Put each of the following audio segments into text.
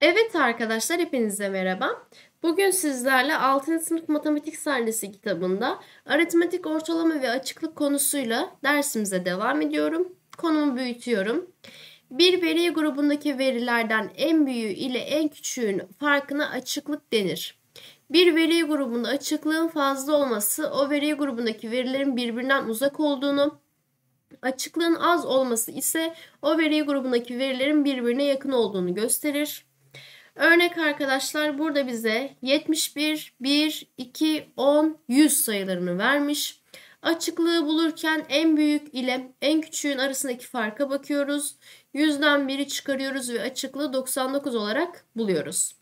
Evet arkadaşlar hepinize merhaba. Bugün sizlerle 6. sınıf matematik sahnesi kitabında aritmetik ortalama ve açıklık konusuyla dersimize devam ediyorum. Konumu büyütüyorum. Bir veri grubundaki verilerden en büyüğü ile en küçüğün farkına açıklık denir. Bir veri grubunda açıklığın fazla olması o veri grubundaki verilerin birbirinden uzak olduğunu, açıklığın az olması ise o veri grubundaki verilerin birbirine yakın olduğunu gösterir. Örnek arkadaşlar burada bize 71, 1, 2, 10, 100 sayılarını vermiş. Açıklığı bulurken en büyük ile en küçüğün arasındaki farka bakıyoruz. Yüzden biri çıkarıyoruz ve açıklığı 99 olarak buluyoruz.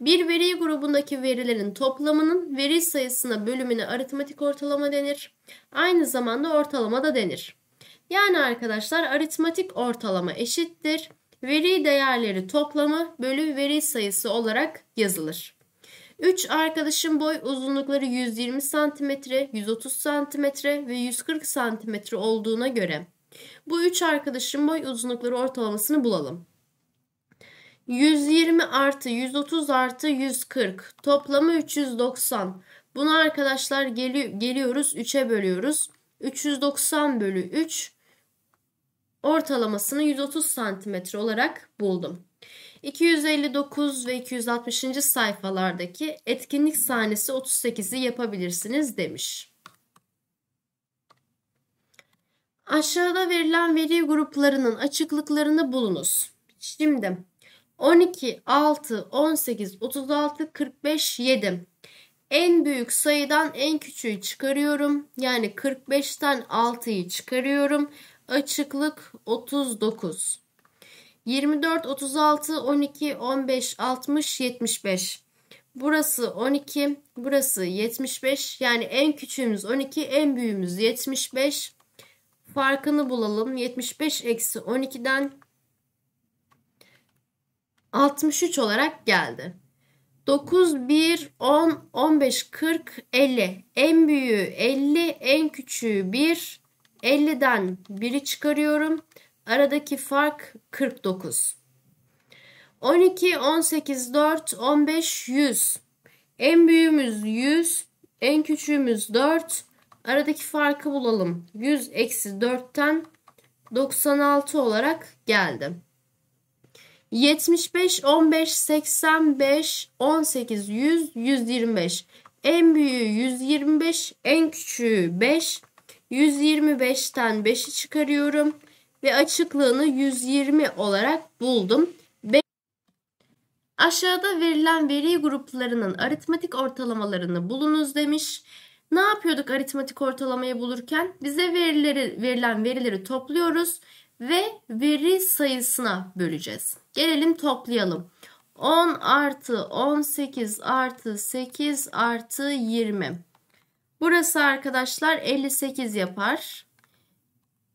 Bir veri grubundaki verilerin toplamının veri sayısına bölümüne aritmetik ortalama denir. Aynı zamanda ortalama da denir. Yani arkadaşlar aritmetik ortalama eşittir. Veri değerleri toplamı bölü veri sayısı olarak yazılır. 3 arkadaşın boy uzunlukları 120 cm, 130 cm ve 140 cm olduğuna göre bu 3 arkadaşın boy uzunlukları ortalamasını bulalım. 120 artı 130 artı 140 toplamı 390. Bunu arkadaşlar geli geliyoruz 3'e bölüyoruz. 390 bölü 3 ortalamasını 130 santimetre olarak buldum. 259 ve 260. sayfalardaki etkinlik sahnesi 38'i yapabilirsiniz demiş. Aşağıda verilen veri gruplarının açıklıklarını bulunuz. Şimdi 12, 6, 18, 36, 45, 7. En büyük sayıdan en küçüğü çıkarıyorum. Yani 45'ten 6'yı çıkarıyorum. Açıklık 39. 24, 36, 12, 15, 60, 75. Burası 12, burası 75. Yani en küçüğümüz 12, en büyüğümüz 75. Farkını bulalım. 75 eksi 12'den 63 olarak geldi. 9, 1, 10, 15, 40, 50. En büyüğü 50, en küçüğü 1. 50'den 1'i çıkarıyorum. Aradaki fark 49. 12, 18, 4, 15, 100. En büyüğümüz 100, en küçüğümüz 4. Aradaki farkı bulalım. 100 eksi 4'ten 96 olarak geldi. 75, 15, 85, 18, 100, 125. En büyüğü 125, en küçüğü 5. 125'ten 5'i çıkarıyorum ve açıklığını 120 olarak buldum. Aşağıda verilen veri gruplarının aritmatik ortalamalarını bulunuz demiş. Ne yapıyorduk aritmatik ortalamayı bulurken? Bize verileri verilen verileri topluyoruz ve veri sayısına böleceğiz. Gelelim toplayalım. 10 artı 18 artı 8 artı 20. Burası arkadaşlar 58 yapar.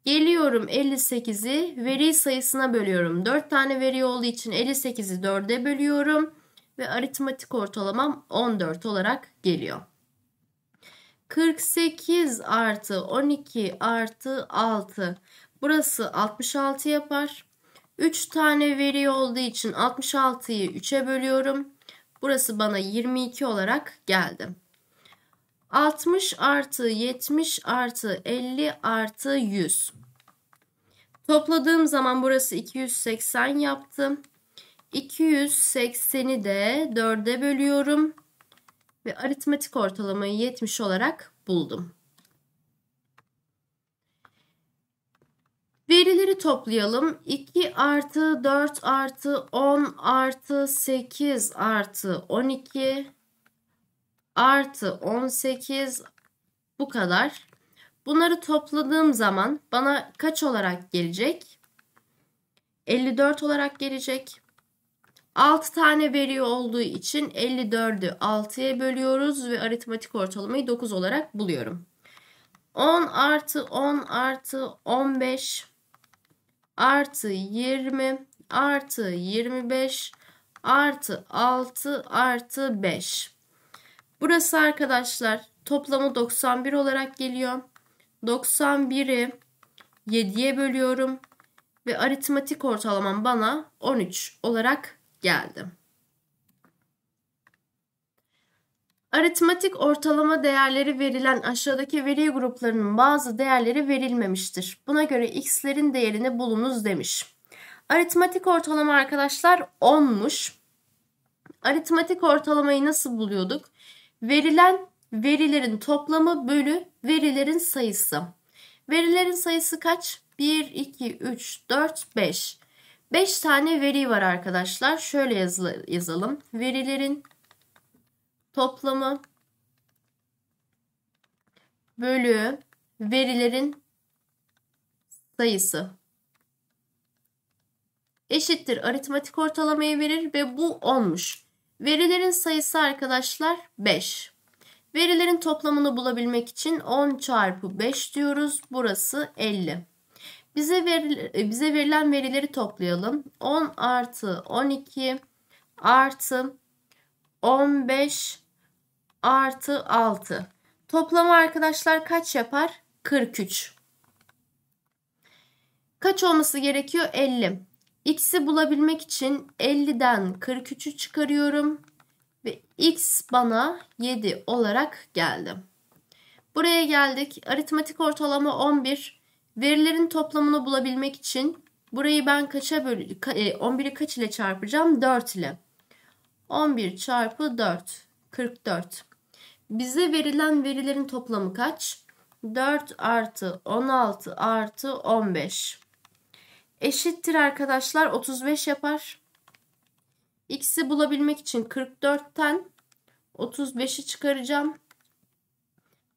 Geliyorum 58'i veri sayısına bölüyorum. 4 tane veri olduğu için 58'i 4'e bölüyorum. Ve aritmatik ortalamam 14 olarak geliyor. 48 artı 12 artı 6. Burası 66 yapar. 3 tane veri olduğu için 66'yı 3'e bölüyorum. Burası bana 22 olarak geldi. 60 artı 70 artı 50 artı 100. Topladığım zaman burası 280 yaptı. 280'i de 4'e bölüyorum. Ve aritmetik ortalamayı 70 olarak buldum. Verileri toplayalım. 2 artı 4 artı 10 artı 8 artı 12 artı 18 bu kadar. Bunları topladığım zaman bana kaç olarak gelecek? 54 olarak gelecek. 6 tane veri olduğu için 54'ü 6'ya bölüyoruz ve aritmatik ortalamayı 9 olarak buluyorum. 10 artı 10 artı 15 artı 20 artı 25 artı 6 artı 5. Burası arkadaşlar toplamı 91 olarak geliyor. 91'i 7'ye bölüyorum ve aritmatik ortalamam bana 13 olarak geldi. Aritmatik ortalama değerleri verilen aşağıdaki veri gruplarının bazı değerleri verilmemiştir. Buna göre x'lerin değerini bulunuz demiş. Aritmatik ortalama arkadaşlar 10'muş. Aritmatik ortalamayı nasıl buluyorduk? Verilen verilerin toplamı bölü verilerin sayısı. Verilerin sayısı kaç? 1, 2, 3, 4, 5. 5 tane veri var arkadaşlar. Şöyle yazalım. Verilerin toplamı bölü verilerin sayısı eşittir aritmatik ortalamayı verir ve bu 10'muş. Verilerin sayısı arkadaşlar 5. Verilerin toplamını bulabilmek için 10 çarpı 5 diyoruz. Burası 50. Bize, veril e, bize verilen verileri toplayalım. 10 artı 12 artı 15 artı 6. Toplamı arkadaşlar kaç yapar? 43. Kaç olması gerekiyor? 50. X'i bulabilmek için 50'den 43'ü çıkarıyorum. Ve X bana 7 olarak geldi. Buraya geldik. Aritmetik ortalama 11. Verilerin toplamını bulabilmek için burayı ben kaça böl 11'i e, kaç ile çarpacağım? 4 ile. 11 çarpı 4 44. Bize verilen verilerin toplamı kaç? 4 artı 16 artı 15. Eşittir arkadaşlar 35 yapar. X'i bulabilmek için 44'ten 35'i çıkaracağım.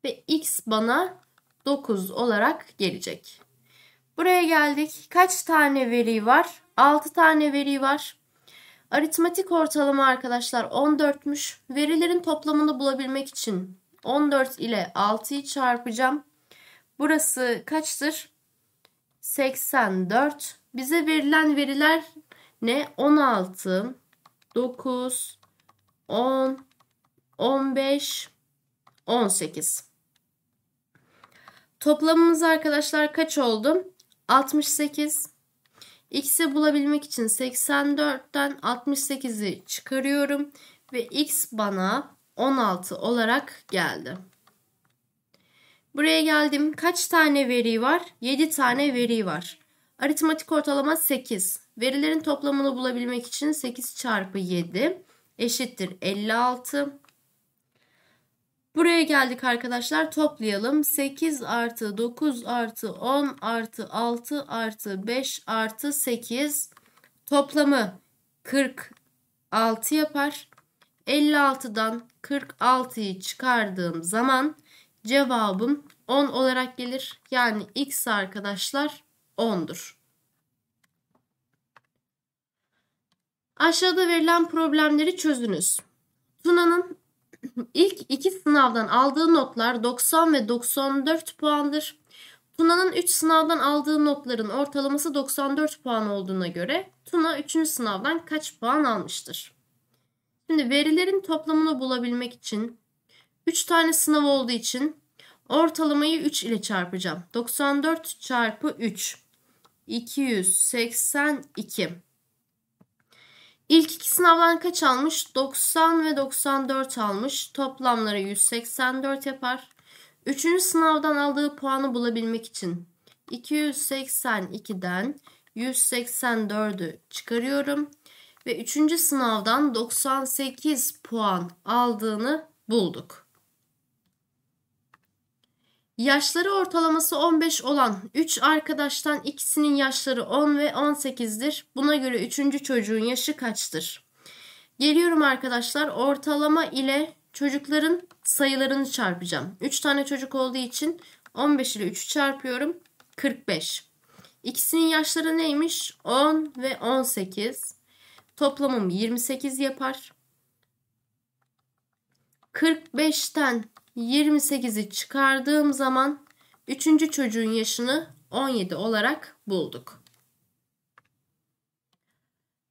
Ve X bana 9 olarak gelecek. Buraya geldik. Kaç tane veri var? 6 tane veri var. Aritmatik ortalama arkadaşlar 14'müş. Verilerin toplamını bulabilmek için 14 ile 6'yı çarpacağım. Burası kaçtır? 84. Bize verilen veriler ne? 16, 9, 10, 15, 18. Toplamımız arkadaşlar kaç oldu? 68, X'i bulabilmek için 84'ten 68'i çıkarıyorum ve X bana 16 olarak geldi. Buraya geldim. Kaç tane veri var? 7 tane veri var. Aritmatik ortalama 8. Verilerin toplamını bulabilmek için 8 çarpı 7 eşittir 56. Buraya geldik arkadaşlar toplayalım. 8 artı 9 artı 10 artı 6 artı 5 artı 8 toplamı 46 yapar. 56'dan 46'yı çıkardığım zaman cevabım 10 olarak gelir. Yani x arkadaşlar 10'dur. Aşağıda verilen problemleri çözünüz. Tuna'nın İlk iki sınavdan aldığı notlar 90 ve 94 puandır. Tuna'nın 3 sınavdan aldığı notların ortalaması 94 puan olduğuna göre Tuna 3. sınavdan kaç puan almıştır? Şimdi verilerin toplamını bulabilmek için 3 tane sınav olduğu için ortalamayı 3 ile çarpacağım. 94 çarpı 3 282 İlk iki sınavdan kaç almış? 90 ve 94 almış. Toplamları 184 yapar. Üçüncü sınavdan aldığı puanı bulabilmek için 282'den 184'ü çıkarıyorum ve üçüncü sınavdan 98 puan aldığını bulduk. Yaşları ortalaması 15 olan 3 arkadaştan ikisinin yaşları 10 ve 18'dir. Buna göre 3. çocuğun yaşı kaçtır? Geliyorum arkadaşlar ortalama ile çocukların sayılarını çarpacağım. 3 tane çocuk olduğu için 15 ile 3'ü çarpıyorum. 45. İkisinin yaşları neymiş? 10 ve 18. Toplamım 28 yapar. 45'ten 28'i çıkardığım zaman 3. çocuğun yaşını 17 olarak bulduk.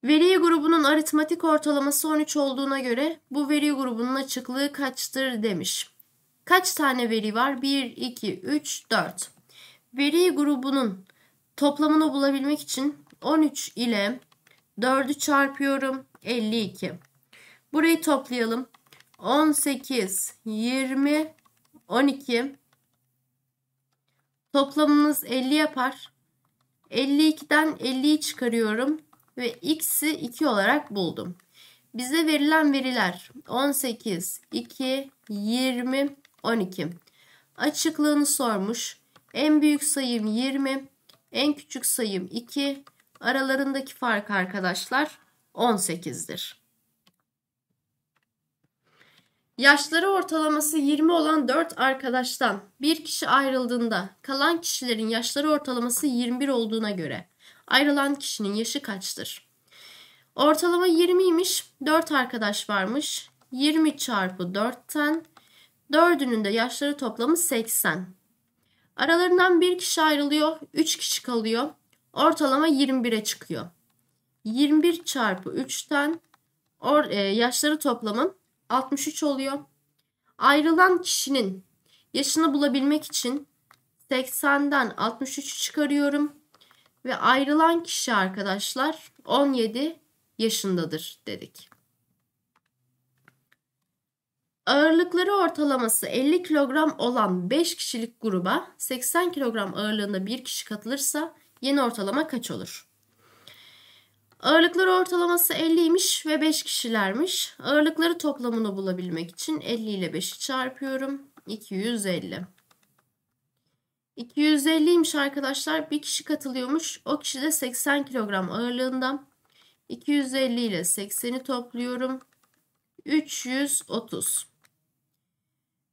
Veri grubunun aritmatik ortalaması 13 olduğuna göre bu veri grubunun açıklığı kaçtır demiş. Kaç tane veri var? 1, 2, 3, 4. Veri grubunun toplamını bulabilmek için 13 ile 4'ü çarpıyorum 52. Burayı toplayalım. 18, 20, 12. Toplamımız 50 yapar. 52'den 50'yi çıkarıyorum ve x'i 2 olarak buldum. Bize verilen veriler 18, 2, 20, 12. Açıklığını sormuş. En büyük sayım 20, en küçük sayım 2. Aralarındaki fark arkadaşlar 18'dir. Yaşları ortalaması 20 olan 4 arkadaştan bir kişi ayrıldığında kalan kişilerin yaşları ortalaması 21 olduğuna göre ayrılan kişinin yaşı kaçtır? Ortalama 20'ymiş, 4 arkadaş varmış. 20 çarpı 4'ten 4'ünün de yaşları toplamı 80. Aralarından bir kişi ayrılıyor, 3 kişi kalıyor. Ortalama 21'e çıkıyor. 21 çarpı 3'ten e, yaşları toplamın 63 oluyor. Ayrılan kişinin yaşını bulabilmek için 80'den 63'ü çıkarıyorum. Ve ayrılan kişi arkadaşlar 17 yaşındadır dedik. Ağırlıkları ortalaması 50 kilogram olan 5 kişilik gruba 80 kilogram ağırlığında bir kişi katılırsa yeni ortalama kaç olur? Ağırlıkları ortalaması 50'ymiş ve 5 kişilermiş. Ağırlıkları toplamını bulabilmek için 50 ile 5'i çarpıyorum. 250. 250'ymiş arkadaşlar. Bir kişi katılıyormuş. O kişi de 80 kilogram ağırlığında. 250 ile 80'i topluyorum. 330.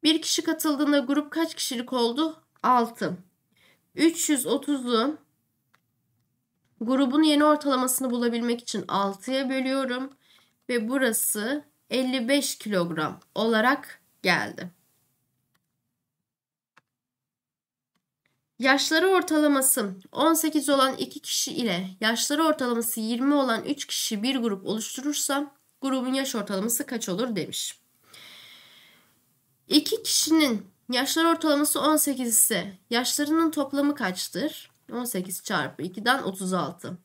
Bir kişi katıldığında grup kaç kişilik oldu? 6. 330'u Grubun yeni ortalamasını bulabilmek için 6'ya bölüyorum ve burası 55 kilogram olarak geldi. Yaşları ortalaması 18 olan 2 kişi ile yaşları ortalaması 20 olan 3 kişi bir grup oluşturursa grubun yaş ortalaması kaç olur demiş. 2 kişinin yaşları ortalaması 18 ise yaşlarının toplamı kaçtır? 18 çarpı 2'den 36.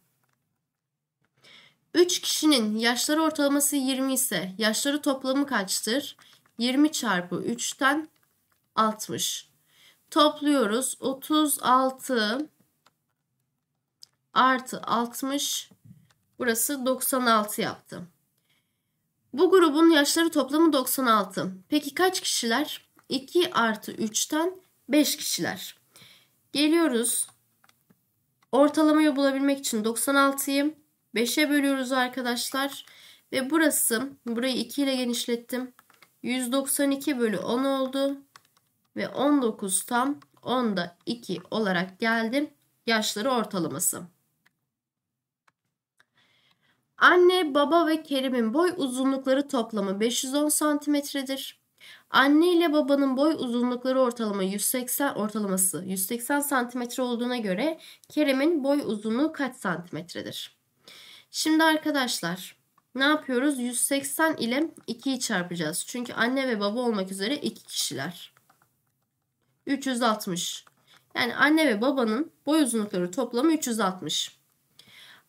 3 kişinin yaşları ortalaması 20 ise yaşları toplamı kaçtır? 20 çarpı 3'ten 60. Topluyoruz. 36 artı 60 burası 96 yaptı. Bu grubun yaşları toplamı 96. Peki kaç kişiler? 2 artı 3'ten 5 kişiler. Geliyoruz Ortalamayı bulabilmek için 96'yı 5'e bölüyoruz arkadaşlar. Ve burası, burayı 2 ile genişlettim. 192 bölü 10 oldu. Ve 19 tam 10'da 2 olarak geldi. Yaşları ortalaması. Anne, baba ve Kerim'in boy uzunlukları toplamı 510 santimetredir. Anne ile babanın boy uzunlukları ortalama 180 ortalaması 180 santimetre olduğuna göre Kerem'in boy uzunluğu kaç santimetredir? Şimdi arkadaşlar ne yapıyoruz? 180 ile 2'yi çarpacağız. Çünkü anne ve baba olmak üzere 2 kişiler. 360. Yani anne ve babanın boy uzunlukları toplamı 360.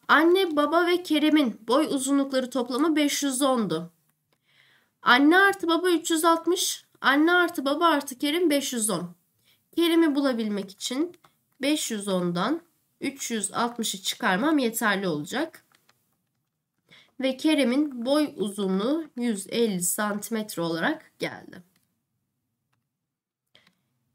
Anne, baba ve Kerem'in boy uzunlukları toplamı 510'du. Anne artı baba 360. Anne artı baba artı Kerim 510. Kerim'i bulabilmek için 510'dan 360'ı çıkarmam yeterli olacak. Ve Kerem'in boy uzunluğu 150 santimetre olarak geldi.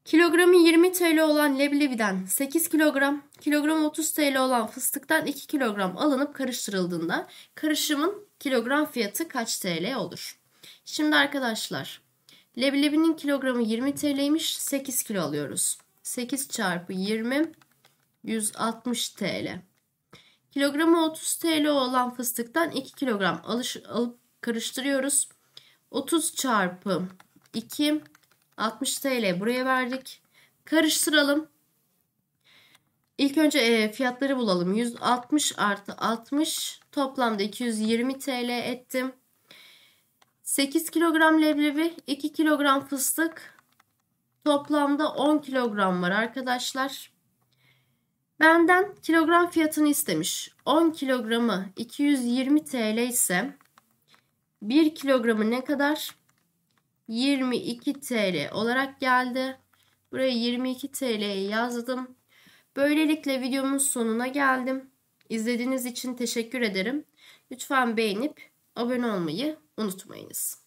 Kilogramı 20 TL olan leblebiden 8 kilogram, kilogramı 30 TL olan fıstıktan 2 kilogram alınıp karıştırıldığında karışımın kilogram fiyatı kaç TL olur? Şimdi arkadaşlar leblebinin kilogramı 20 TL'ymiş 8 kilo alıyoruz. 8 çarpı 20 160 TL. Kilogramı 30 TL olan fıstıktan 2 kilogram alış, alıp karıştırıyoruz. 30 çarpı 2 60 TL buraya verdik. Karıştıralım. İlk önce e, fiyatları bulalım. 160 artı 60 toplamda 220 TL ettim. 8 kilogram leblebi, 2 kilogram fıstık. Toplamda 10 kilogram var arkadaşlar. Benden kilogram fiyatını istemiş. 10 kilogramı 220 TL ise 1 kilogramı ne kadar? 22 TL olarak geldi. Buraya 22 TL'yi yazdım. Böylelikle videomun sonuna geldim. İzlediğiniz için teşekkür ederim. Lütfen beğenip Abone olmayı unutmayınız.